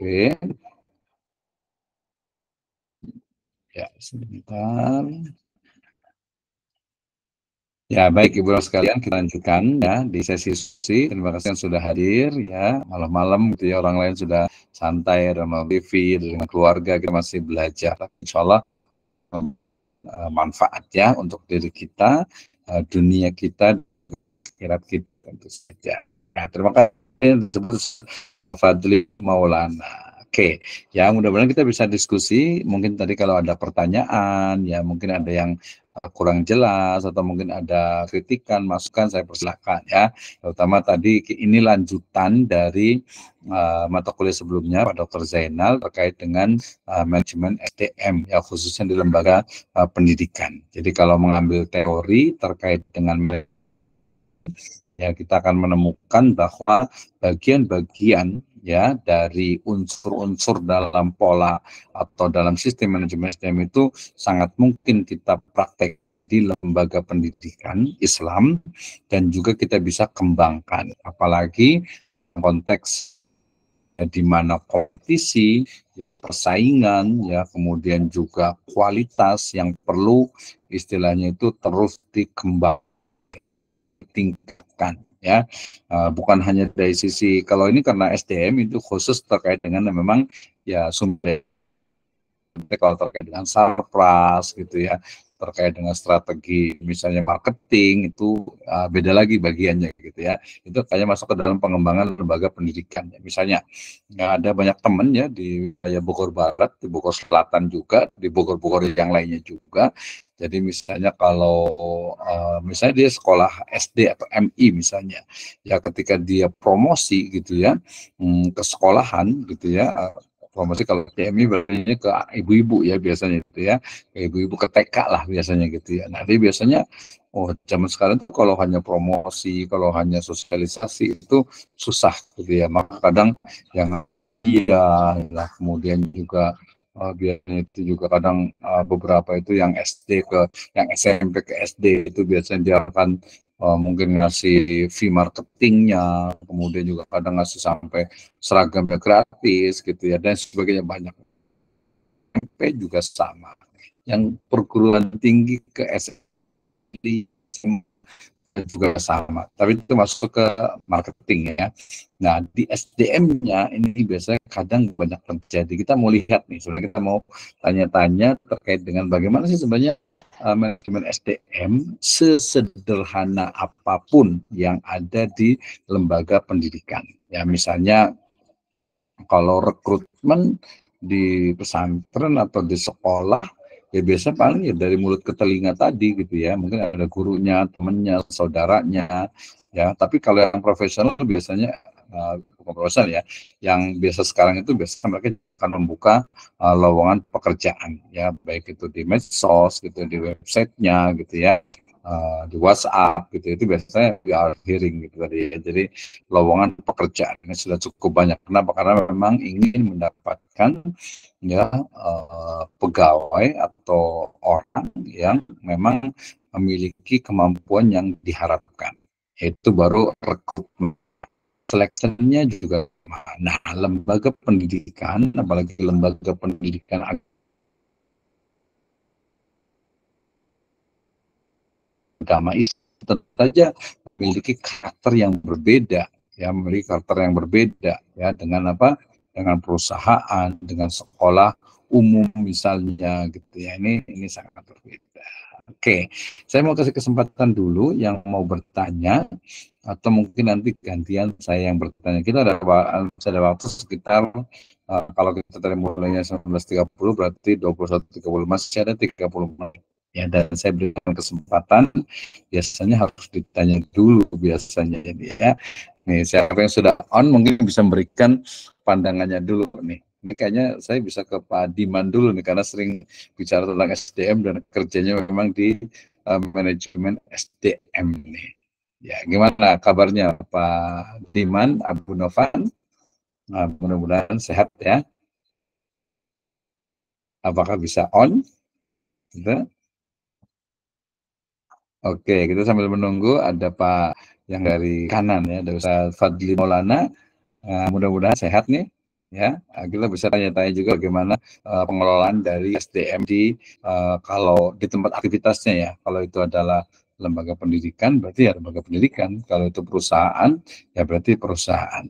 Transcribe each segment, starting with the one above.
Oke. Ya, sebentar. Ya, baik Ibu dan sekalian, kita lanjutkan ya di sesi susi. Terima kasih yang sudah hadir ya. Malam-malam gitu ya, orang lain sudah santai ada mau TV dengan keluarga kita masih belajar. Insya Allah eh, manfaat ya untuk diri kita, eh, dunia kita, akhirat kita tentu saja. Ya, terima kasih Fadli Maulana. Oke, okay. ya mudah-mudahan kita bisa diskusi. Mungkin tadi kalau ada pertanyaan, ya mungkin ada yang eh, kurang jelas atau mungkin ada kritikan, masukan saya persilahkan ya. Terutama tadi ini lanjutan dari uh, mata kuliah sebelumnya Pak Dr. Zainal terkait dengan uh, manajemen STM, ya khususnya di lembaga uh, pendidikan. Jadi kalau mengambil teori terkait dengan ya kita akan menemukan bahwa bagian-bagian ya dari unsur-unsur dalam pola atau dalam sistem manajemen SDM itu sangat mungkin kita praktek di lembaga pendidikan Islam dan juga kita bisa kembangkan apalagi konteks ya, di mana kompetisi persaingan ya kemudian juga kualitas yang perlu istilahnya itu terus dikembang tingkat dikerjakan ya uh, bukan hanya dari sisi kalau ini karena SDM itu khusus terkait dengan memang ya sumber kalau terkait dengan surplus gitu ya terkait dengan strategi misalnya marketing itu uh, beda lagi bagiannya gitu ya itu kayaknya masuk ke dalam pengembangan lembaga pendidikan ya. misalnya ya ada banyak temen ya di kayak Bogor Barat di Bogor Selatan juga di Bogor-Bogor yang lainnya juga jadi misalnya kalau uh, misalnya dia sekolah SD atau MI misalnya, ya ketika dia promosi gitu ya hmm, ke sekolahan gitu ya Promosi kalau PMI berarti ke ibu-ibu ya biasanya itu ya, ke ibu-ibu ke TK lah biasanya gitu ya. Nanti biasanya oh zaman sekarang tuh kalau hanya promosi, kalau hanya sosialisasi itu susah gitu ya. Maka kadang yang iya lah kemudian juga uh, biasanya itu juga kadang uh, beberapa itu yang SD ke yang SMP ke SD itu biasanya dia akan Eh, mungkin ngasih fee marketingnya, kemudian juga kadang ngasih sampai seragamnya gratis gitu ya dan sebagainya banyak. SMP juga sama. Yang perguruan tinggi ke SD juga sama, tapi itu masuk ke marketing ya. Nah di SDM-nya ini biasanya kadang banyak terjadi. Kita mau lihat nih, sebenarnya kita mau tanya-tanya terkait dengan bagaimana sih sebenarnya uh, manajemen SDM sesederhana apapun yang ada di lembaga pendidikan. Ya misalnya kalau rekrutmen di pesantren atau di sekolah ya biasanya paling ya dari mulut ke telinga tadi gitu ya mungkin ada gurunya temennya saudaranya ya tapi kalau yang profesional biasanya uh, eh, perusahaan ya yang biasa sekarang itu biasanya mereka akan membuka uh, lowongan pekerjaan ya baik itu di medsos gitu di websitenya gitu ya uh, di WhatsApp gitu itu biasanya di hearing gitu tadi ya. jadi lowongan pekerjaan ini sudah cukup banyak kenapa karena memang ingin mendapatkan ya uh, pegawai atau orang yang memang memiliki kemampuan yang diharapkan itu baru rekrutmen selectionnya juga nah lembaga pendidikan apalagi lembaga pendidikan agama itu tentu saja memiliki karakter yang berbeda ya memiliki karakter yang berbeda ya dengan apa dengan perusahaan dengan sekolah umum misalnya gitu ya ini ini sangat berbeda Oke, saya mau kasih kesempatan dulu yang mau bertanya atau mungkin nanti gantian saya yang bertanya. Kita ada saya ada waktu sekitar uh, kalau kita dari mulainya 19.30 berarti 21.30 masih ada 30 menit. Ya, dan saya berikan kesempatan biasanya harus ditanya dulu biasanya jadi ya. Nih, siapa yang sudah on mungkin bisa memberikan pandangannya dulu nih ini kayaknya saya bisa ke Pak Diman dulu nih karena sering bicara tentang SDM dan kerjanya memang di uh, manajemen SDM nih. Ya, gimana kabarnya Pak Diman Abu Novan? Nah, mudah-mudahan sehat ya. Apakah bisa on? Gitu. Oke, kita sambil menunggu ada Pak yang dari kanan ya, dari Ustaz Fadli Maulana. Uh, mudah-mudahan sehat nih ya kita bisa tanya-tanya juga bagaimana uh, pengelolaan dari SDM di uh, kalau di tempat aktivitasnya ya kalau itu adalah lembaga pendidikan berarti ya lembaga pendidikan kalau itu perusahaan ya berarti perusahaan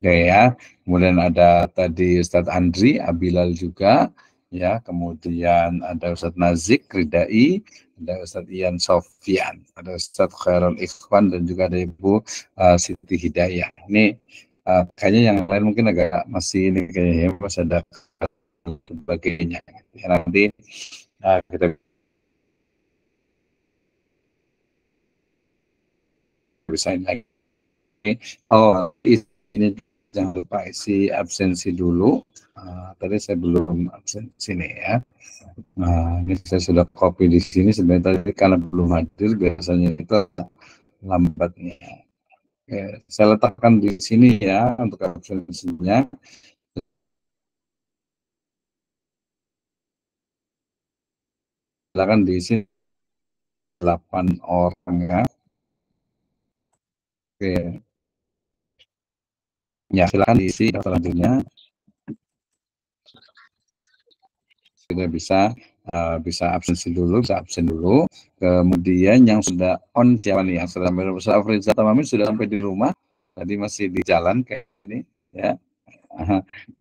ya, ya. kemudian ada tadi Ustadz Andri Abilal juga ya kemudian ada Ustadz Nazik Ridai ada Ustadz Ian Sofian ada Ustadz Khairul Ikhwan dan juga ada Ibu uh, Siti Hidayah ini uh, kayaknya yang lain mungkin agak masih ini kayaknya ya, masih ada sebagainya ya, nanti uh, kita bisa lagi. Oh, ini jangan lupa isi absensi dulu. Uh, tadi saya belum absen sini ya. Nah, ini saya sudah copy di sini. Sebenarnya tadi karena belum hadir, biasanya itu lambatnya. Oke, saya letakkan di sini ya untuk absensinya. Silakan diisi 8 orang ya. Oke. Ya, silakan diisi atau selanjutnya. Sudah bisa bisa eh, bisa absensi dulu, bisa absen dulu. Kemudian yang sudah on siapa nih? Yang sudah sampai Ustaz Afrizal Tamamin sudah sampai di rumah. Tadi masih di jalan kayak ini ya.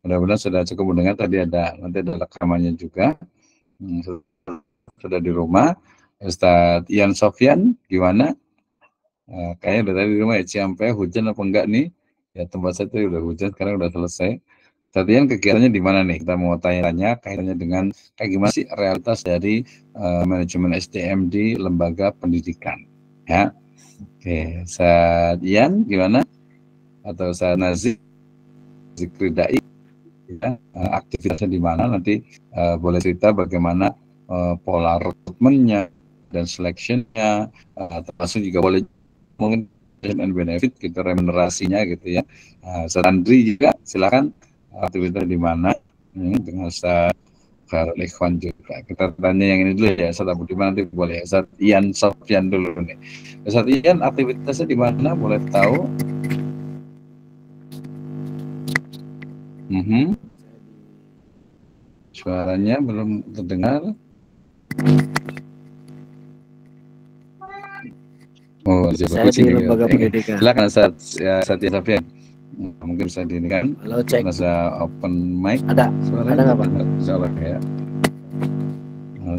Mudah-mudahan sudah cukup mendengar tadi ada nanti ada rekamannya juga. Hmm, sudah di rumah. Ustadz Ian Sofyan gimana? Eh, kayaknya udah tadi di rumah ya Ciampe hujan apa enggak nih? Ya tempat saya itu udah hujan sekarang udah selesai. Tadian kegiatannya di mana nih? Kita mau tanya-tanya kaitannya dengan kayak gimana sih realitas dari uh, manajemen SDM di lembaga pendidikan. Ya. Oke, Sadian gimana? Atau saat Nazir Zikridai, ya, eh, aktivitasnya di mana nanti uh, boleh cerita bagaimana uh, pola rekrutmennya dan selectionnya uh, termasuk juga boleh mungkin dan benefit gitu remunerasinya gitu ya. Uh, juga silakan Aktivitas di mana hmm, dengan Ustaz Ikhwan juga. Kita tanya yang ini dulu ya, Ustaz Abu mana nanti boleh. Ustaz Ian Sofian dulu nih. Ustaz Ian aktivitasnya di mana boleh tahu? Mm -hmm. Suaranya belum terdengar. Oh, saya di lembaga pendidikan. Silakan Ustaz ya, Satya Safian mungkin bisa di kan Halo, cek. ada open mic ada Suara ada nggak pak soalnya ya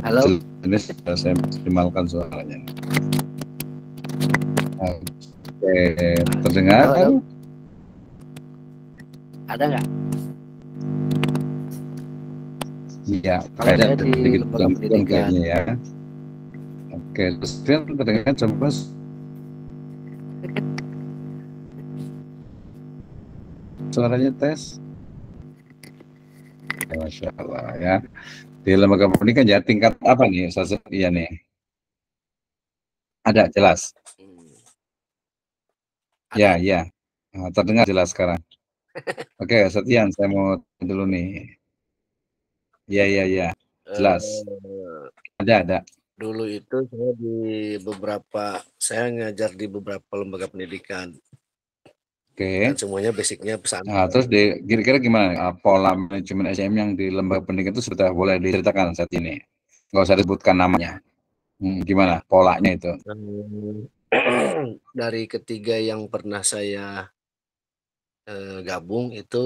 Halo. sudah eh, saya maksimalkan suaranya. Oke, terdengar? Halo, halo. Ada nggak? Iya, kayaknya ada sedikit dalam kayaknya ya. Oke, terus terdengar coba. suaranya tes? Masya Allah ya. Di lembaga pendidikan ya tingkat apa nih Ustaz Iya nih? Ada jelas. Ya, ya. Nah, terdengar jelas sekarang. Oke, okay, Setian, saya mau dulu nih. Ya, ya, ya. Jelas. Eh, ada, ada dulu itu saya di beberapa saya ngajar di beberapa lembaga pendidikan Oke. Okay. semuanya basicnya pesan. Nah, terus di, kira-kira gimana ah, pola manajemen SM yang di lembaga pendidikan itu sudah boleh diceritakan saat ini? Gak usah disebutkan namanya. Hmm, gimana polanya itu? Hmm, dari ketiga yang pernah saya eh, gabung itu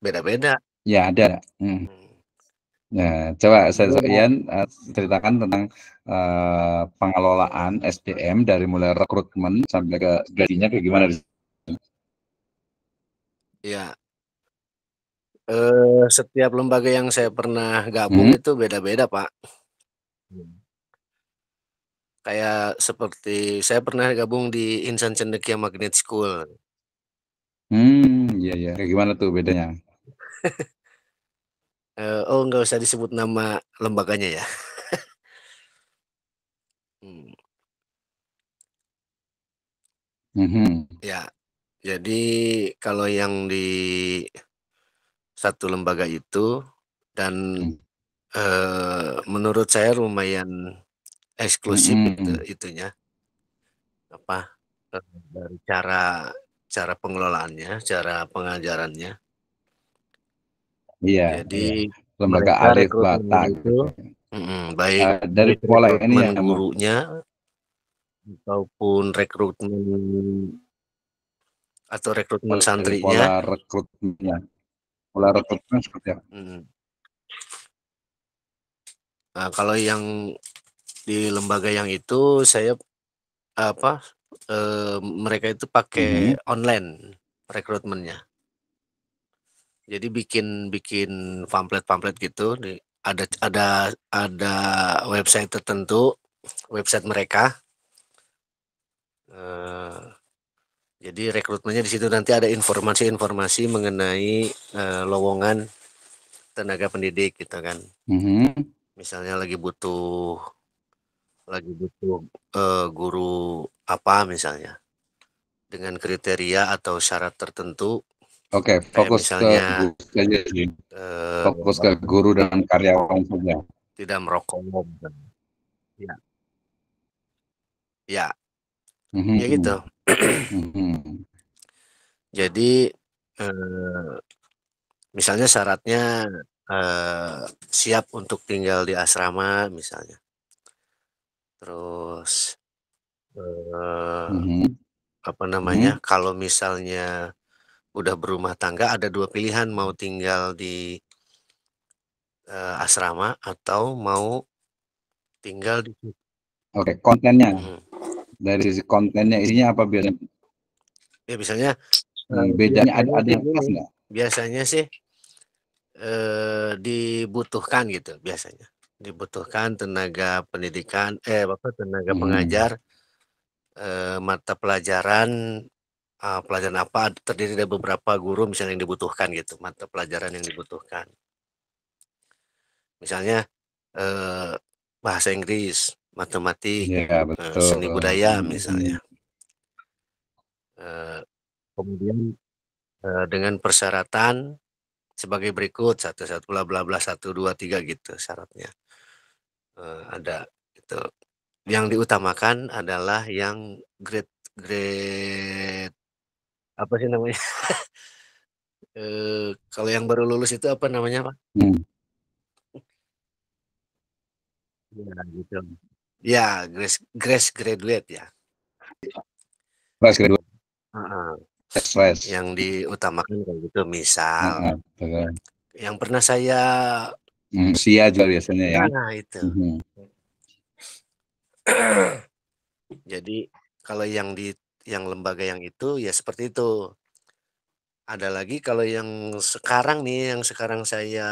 beda-beda. Ya ada. Hmm. hmm. Nah, coba saya sekian uh, ah, ceritakan tentang uh, pengelolaan SDM dari mulai rekrutmen sampai ke gajinya kayak gimana di Ya, setiap lembaga yang saya pernah gabung hmm. itu beda-beda, Pak. Hmm. Kayak seperti saya pernah gabung di Insan Cendekia Magnet School. Hmm, iya iya, kayak gimana tuh bedanya? uh, oh, nggak usah disebut nama lembaganya ya? Mm -hmm. Iya. Jadi kalau yang di satu lembaga itu dan, hmm. e, menurut saya lumayan eksklusif hmm, itu hmm. itunya apa, eh, dari cara cara pengelolaannya, cara pengajarannya. Iya Jadi iya. lembaga Arif batang itu gitu ya. baik uh, dari sekolah pola ini yang gurunya, ataupun rekrutmen atau rekrutmen iya, santrinya pola rekrutnya, pola iya. rekrutmen seperti apa hmm. nah kalau yang di lembaga yang itu saya apa e, mereka itu pakai hmm. online rekrutmennya jadi bikin bikin pamflet pamflet gitu ada ada ada website tertentu website mereka eh, jadi rekrutmennya di situ nanti ada informasi-informasi mengenai uh, lowongan tenaga pendidik gitu kan. Mm-hmm. Misalnya lagi butuh lagi butuh uh, guru apa misalnya dengan kriteria atau syarat tertentu. Oke, okay, fokus misalnya, ke guru uh, fokus ke eh, guru dan karyawan saja. Tidak merokok. Gitu. Ya. Ya. Mm-hmm. Ya gitu. Mm-hmm. Jadi eh, misalnya syaratnya eh, siap untuk tinggal di asrama misalnya. Terus eh, mm -hmm. apa namanya? Mm -hmm. Kalau misalnya udah berumah tangga ada dua pilihan mau tinggal di eh, asrama atau mau tinggal di Oke, okay, kontennya. Mm -hmm dari kontennya isinya apa biasanya ya biasanya nah, eh, bedanya ada ada yang kelas nggak biasanya sih e, dibutuhkan gitu biasanya dibutuhkan tenaga pendidikan eh apa tenaga hmm. pengajar e, mata pelajaran uh, pelajaran apa terdiri dari beberapa guru misalnya yang dibutuhkan gitu mata pelajaran yang dibutuhkan misalnya bahasa Inggris matematik, ya, betul. seni budaya misalnya. Hmm. kemudian eh, dengan persyaratan sebagai berikut satu satu bla bla bla satu dua tiga gitu syaratnya ada itu yang diutamakan adalah yang grade grade apa sih namanya e, kalau yang baru lulus itu apa namanya pak hmm. ya gitu Ya, Grace Grace graduate ya. Grace graduate. uh huh Grace. Yang diutamakan kayak gitu, misal. Uh-huh. Yang pernah saya hmm, sia juga biasanya ya. Nah, itu. Uh-huh. Jadi kalau yang di yang lembaga yang itu ya seperti itu. Ada lagi kalau yang sekarang nih yang sekarang saya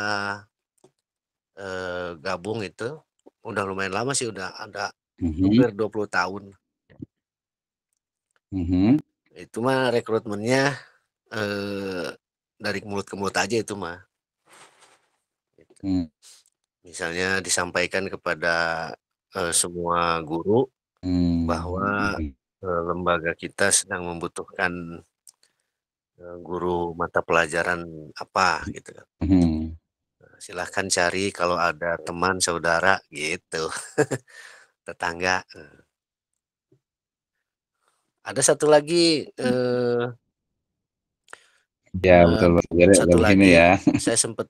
eh, gabung itu Udah lumayan lama sih, udah ada mhm. hampir dua puluh tahun. -hmm. Itu mah rekrutmennya, eh, dari mulut ke mulut aja itu mah. Gitu. mm. Misalnya disampaikan kepada, eh, semua guru hmm. bahwa, mm. Eh, lembaga kita sedang membutuhkan, eh, guru mata pelajaran apa gitu kan. -hmm silahkan cari kalau ada teman saudara gitu tetangga eh. ada satu lagi hmm. eh, ya betul betul eh, satu lagi ya saya sempat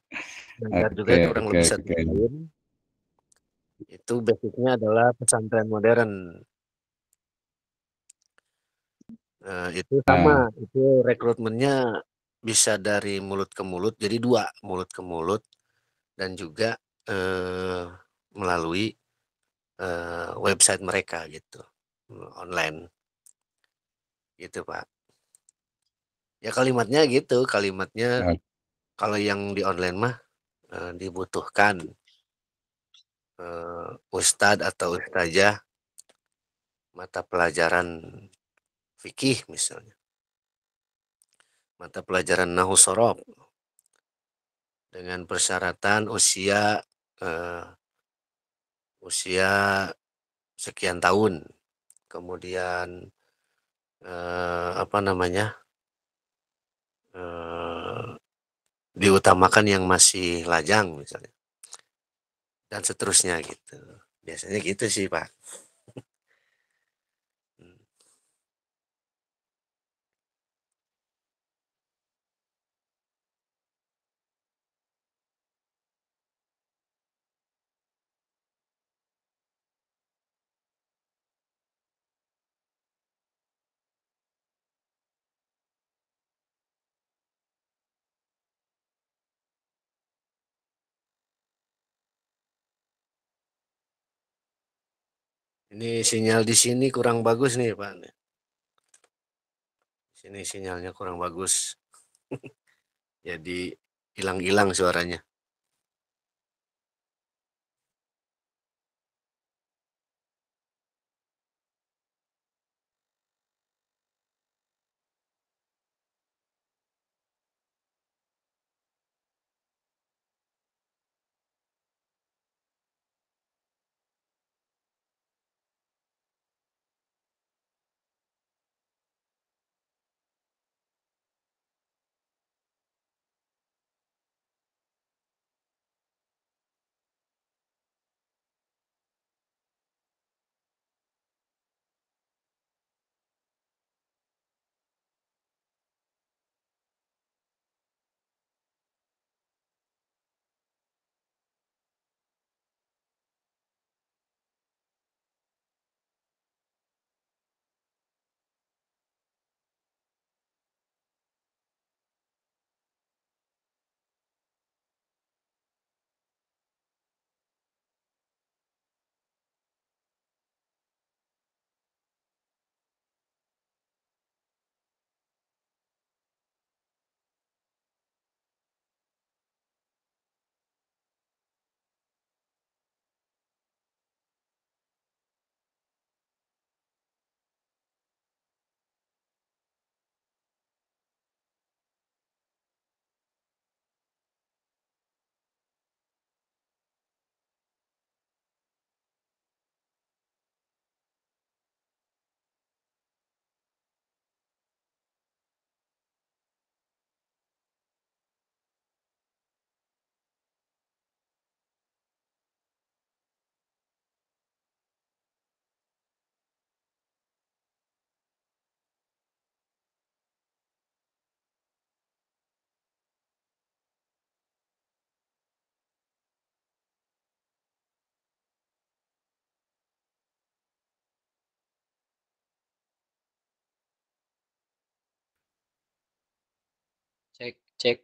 dengar okay, juga itu kurang okay, lebih satu okay. itu basicnya adalah pesantren modern Nah, itu sama, nah. itu rekrutmennya bisa dari mulut ke mulut, jadi dua mulut ke mulut dan juga eh, melalui eh, website mereka gitu online gitu pak ya kalimatnya gitu kalimatnya ya. kalau yang di online mah eh, dibutuhkan eh, ustadz atau ustazah mata pelajaran fikih misalnya mata pelajaran nahu dengan persyaratan usia uh, usia sekian tahun kemudian uh, apa namanya uh, diutamakan yang masih lajang misalnya dan seterusnya gitu biasanya gitu sih pak Ini sinyal di sini kurang bagus nih, Pak. Sini sinyalnya kurang bagus. Jadi hilang-hilang suaranya. check check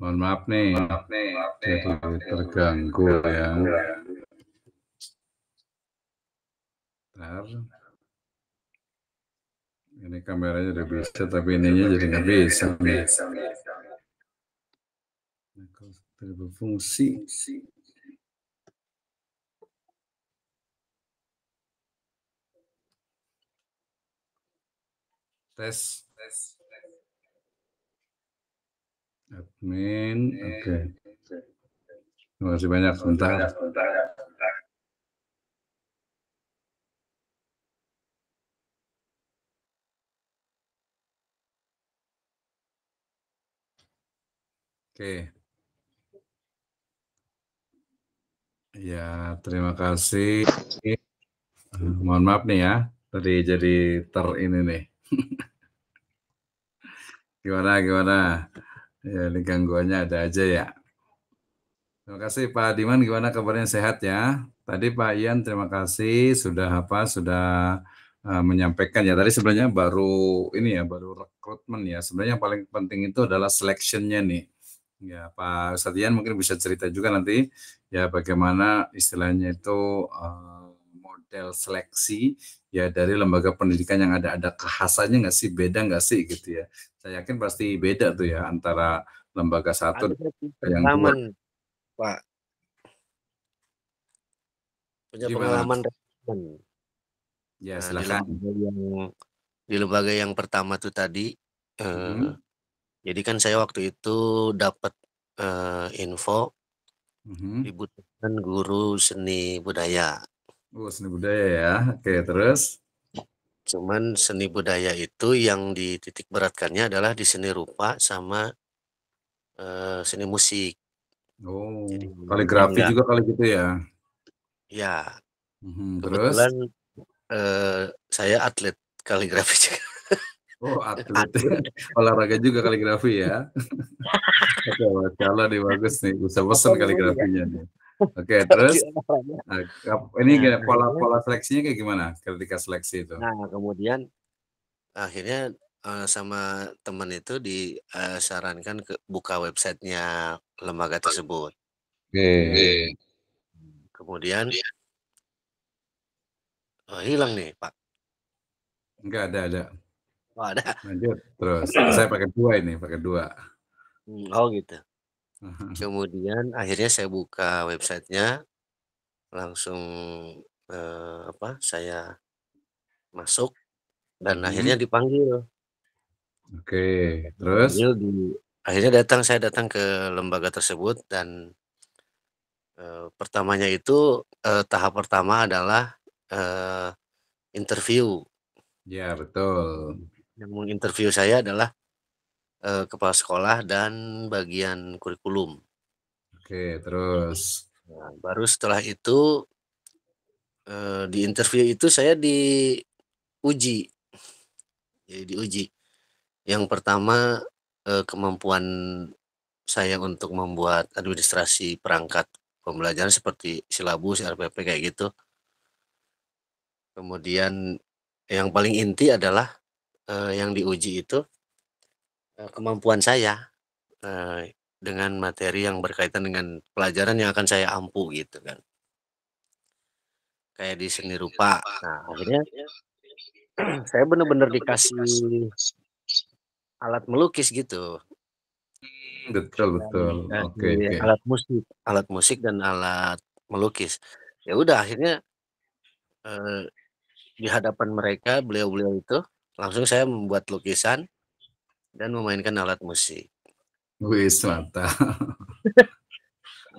Mohon maaf nih, maaf nih, maaf nih jadi terganggu ya. Bentar. Ini kameranya udah bisa, tapi ininya jadi nggak bisa. Nah, kalau berfungsi. Tes. Tes. Admin, oke. Okay. Terima kasih banyak. Sebentar. Sebentar. Oke. Ya, terima kasih. Mohon maaf nih ya, tadi jadi ter ini nih. gimana, gimana? Ya, gangguannya ada aja ya. Terima kasih Pak Diman, gimana kabarnya sehat ya? Tadi Pak Ian, terima kasih sudah apa sudah uh, menyampaikan ya. Tadi sebenarnya baru ini ya, baru rekrutmen ya. Sebenarnya yang paling penting itu adalah selectionnya nih. Ya Pak Satian mungkin bisa cerita juga nanti ya bagaimana istilahnya itu uh, model seleksi ya dari lembaga pendidikan yang ada ada kehasannya nggak sih beda nggak sih gitu ya saya yakin pasti beda tuh ya antara lembaga satu ada yang dua. pak punya Gimana? pengalaman ya nah, silakan di lembaga, yang, di lembaga yang pertama tuh tadi eh, hmm. eh, jadi kan saya waktu itu dapat eh, info dibutuhkan hmm. guru seni budaya Oh, seni budaya ya. Oke, terus? Cuman seni budaya itu yang dititik beratkannya adalah di seni rupa sama uh, seni musik. Oh, Jadi, kaligrafi enggak. juga kali gitu ya? Ya. Hmm, Kebetulan terus? Uh, saya atlet kaligrafi juga. Oh, atlet. Olahraga juga kaligrafi ya. Oke, calon nih bagus nih. Bisa pesan kaligrafinya nih. Oke, okay, terus nah, ini nah, pola-pola seleksinya kayak gimana ketika seleksi itu? Nah, kemudian akhirnya uh, sama teman itu disarankan eh, ke buka websitenya lembaga tersebut. Oke. Okay. Kemudian oh, hilang nih, Pak. Enggak ada, ada. Oh, ada. Lanjut. Terus saya pakai dua ini, pakai dua. Hmm, oh, gitu. Kemudian akhirnya saya buka websitenya, langsung, eh, apa, saya masuk dan akhirnya dipanggil. Oke, terus? di akhirnya datang saya datang ke lembaga tersebut dan eh, pertamanya itu, eh, tahap pertama adalah, eh, interview. Ya betul. Yang menginterview saya adalah eh, kepala sekolah dan bagian kurikulum. Oke, terus nah, baru setelah itu eh, di interview itu saya diuji. Jadi ya, diuji. Yang pertama eh, kemampuan saya untuk membuat administrasi perangkat pembelajaran seperti silabus, RPP kayak gitu. Kemudian yang paling inti adalah eh, yang diuji itu Eh, kemampuan saya, eh, dengan materi yang berkaitan dengan pelajaran yang akan saya ampu gitu kan. Kayak di seni rupa. Nah, akhirnya saya benar-benar dikasih alat melukis gitu. betul betul. Oke oke. alat musik alat musik dan alat melukis. Ya udah akhirnya, eh, di hadapan mereka, beliau-beliau itu, langsung saya membuat lukisan dan memainkan alat musik. Wis mata.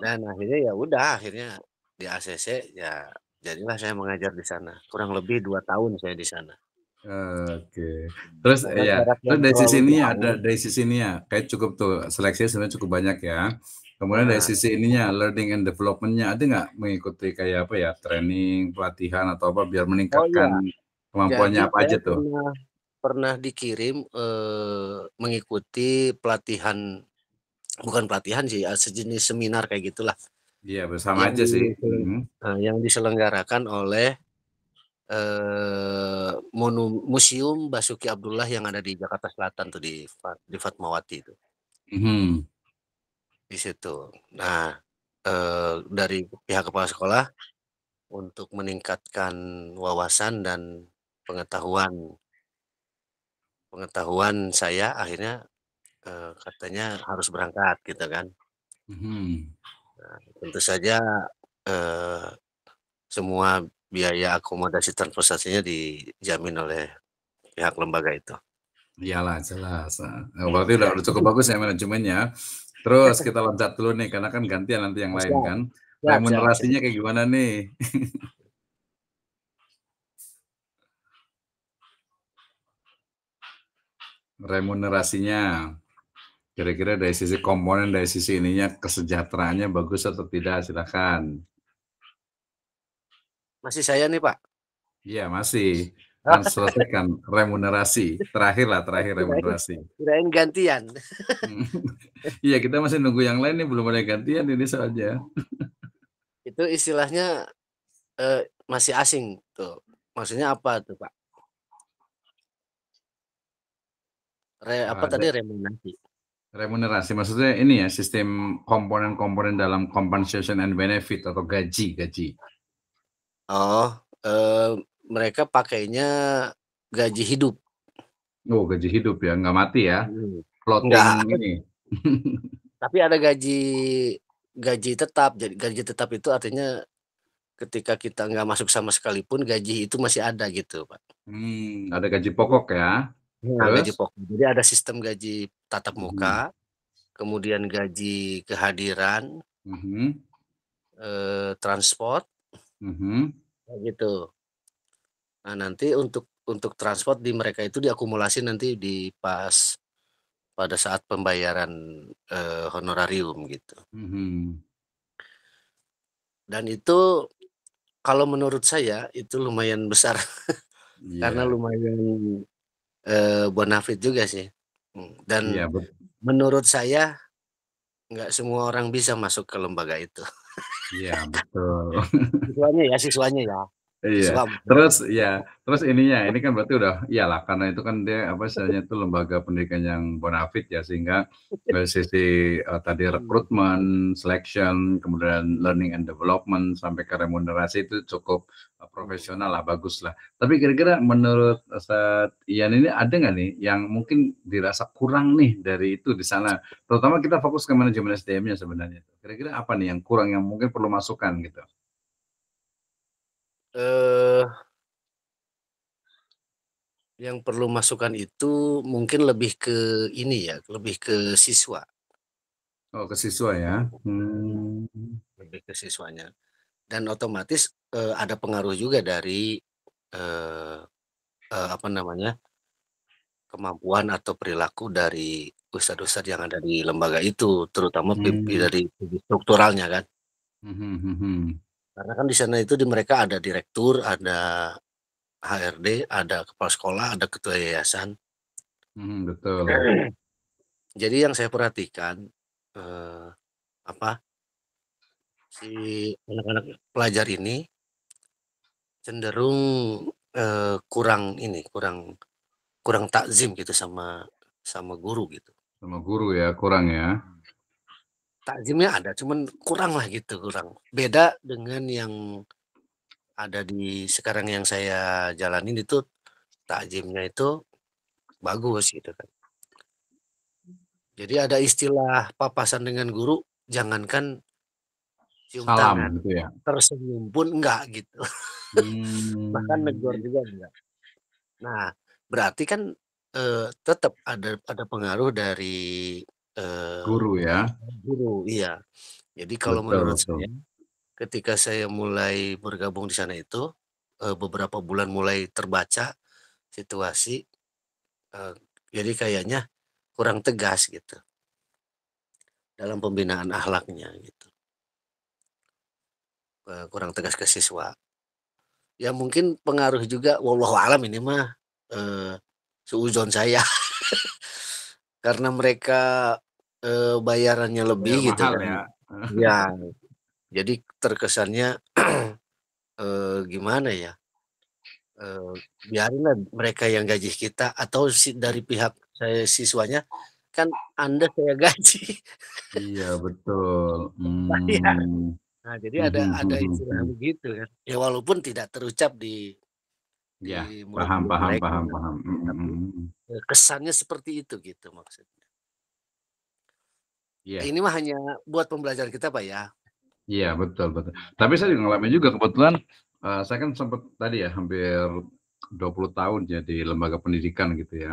dan akhirnya ya udah akhirnya di ACC ya jadilah saya mengajar di sana. Kurang lebih dua tahun saya di sana. Oke. Okay. Terus Karena iya, ya, terus dari sisi ini ada ya, dari sisi ini ya, kayak cukup tuh seleksi sebenarnya cukup banyak ya. Kemudian nah. dari sisi ininya, learning and developmentnya ada nggak mengikuti kayak apa ya, training, pelatihan atau apa biar meningkatkan oh, iya. kemampuannya Jadi, apa aja tuh? Pernah, pernah dikirim eh, mengikuti pelatihan bukan pelatihan sih, ya sejenis seminar kayak gitulah. Iya, bersama yang aja sih, hmm. yang diselenggarakan oleh, eh, monu Museum Basuki Abdullah yang ada di Jakarta Selatan tuh di di Fatmawati itu. Hmm. Di situ. Nah, eh, dari pihak kepala sekolah untuk meningkatkan wawasan dan pengetahuan pengetahuan saya akhirnya uh, katanya harus berangkat gitu kan. Hmm. Nah, tentu saja uh, semua biaya akomodasi transportasinya dijamin oleh pihak lembaga itu. Iyalah jelas. Ah, oh, iya. Berarti udah, udah cukup bagus ya manajemennya. Terus kita loncat dulu nih karena kan gantian nanti yang lain kan. Remunerasinya kayak gimana nih? remunerasinya kira-kira dari sisi komponen dari sisi ininya kesejahteraannya bagus atau tidak silakan masih saya nih pak iya masih kan selesaikan remunerasi terakhir lah terakhir remunerasi kirain gantian hmm. iya kita masih nunggu yang lain nih belum ada gantian ini saja itu istilahnya eh, masih asing tuh maksudnya apa tuh pak Re, ah, apa uh, tadi remunerasi? Remunerasi maksudnya ini ya sistem komponen-komponen dalam compensation and benefit atau gaji gaji. Oh, eh, mereka pakainya gaji hidup. Oh, gaji hidup ya, nggak mati ya. Floating hmm. nggak. ini. Tapi ada gaji gaji tetap. Jadi gaji tetap itu artinya ketika kita nggak masuk sama sekalipun gaji itu masih ada gitu, Pak. Hmm, ada gaji pokok ya. Nah, gaji pokok. Jadi ada sistem gaji tatap hmm. muka, hmm. kemudian gaji kehadiran, hmm. eh, transport, hmm. Nah, gitu. Nah nanti untuk untuk transport di mereka itu diakumulasi nanti di pas pada saat pembayaran eh, honorarium gitu. Hmm. Dan itu kalau menurut saya itu lumayan besar yeah. karena lumayan eh, bonafit juga sih. Hmm. Dan ya, menurut saya nggak semua orang bisa masuk ke lembaga itu. Iya betul. siswanya ya, siswanya ya. Iya. Terus ya, terus ininya ini kan berarti udah iyalah karena itu kan dia apa istilahnya itu lembaga pendidikan yang bonafit ya sehingga dari sisi uh, tadi hmm. rekrutmen, selection, kemudian learning and development sampai ke remunerasi itu cukup uh, profesional lah, bagus lah. Tapi kira-kira menurut saat Ian ini ada nggak nih yang mungkin dirasa kurang nih dari itu di sana? Terutama kita fokus ke manajemen SDM-nya sebenarnya. Kira-kira apa nih yang kurang yang mungkin perlu masukan gitu? eh, yang perlu masukan itu mungkin lebih ke ini ya, lebih ke siswa. Oh, ke siswa ya. Hmm. Lebih ke siswanya. Dan otomatis eh, ada pengaruh juga dari eh, eh, apa namanya kemampuan atau perilaku dari ustadz-ustadz yang ada di lembaga itu, terutama hmm. dari strukturalnya kan. Hmm, hmm, hmm. hmm. Karena kan di sana itu di mereka ada direktur, ada HRD, ada kepala sekolah, ada ketua yayasan. Hmm, betul. Jadi yang saya perhatikan eh, apa si anak-anak pelajar ini cenderung eh, kurang ini, kurang kurang takzim gitu sama sama guru gitu. Sama guru ya, kurang ya. Takjimnya ada, cuman kurang lah gitu, kurang. Beda dengan yang ada di sekarang yang saya jalanin itu takjimnya itu bagus gitu kan. Jadi ada istilah papasan dengan guru, jangankan cium Salam, tangan, gitu ya. tersenyum pun enggak gitu. Hmm. Bahkan negor juga enggak. Nah, berarti kan eh, tetap ada ada pengaruh dari uh, guru ya. Guru, iya. Jadi kalau betul, menurut betul. saya ketika saya mulai bergabung di sana itu uh, beberapa bulan mulai terbaca situasi uh, jadi kayaknya kurang tegas gitu dalam pembinaan ahlaknya gitu uh, kurang tegas ke siswa ya mungkin pengaruh juga wallahualam alam ini mah uh, seuzon saya karena mereka e, bayarannya iya, lebih ya, gitu mahal kan. Ya. ya. Jadi terkesannya e, gimana ya? e, biarinlah mereka yang gaji kita atau si, dari pihak saya siswanya kan Anda saya gaji. Iya, betul. Iya. Hmm. Ya. Nah, jadi ada hmm. ada istilah hmm. begitu hmm, hmm. kan. Ya walaupun tidak terucap di Ya, di iya, paham, paham, paham, gitu. paham, paham. Hmm, kesannya seperti itu gitu maksudnya. Yeah. Iya. Ini mah hanya buat pembelajaran kita pak ya. Iya yeah, betul betul. Tapi saya juga ngalamin juga kebetulan uh, saya kan sempat tadi ya hampir 20 tahun jadi ya di lembaga pendidikan gitu ya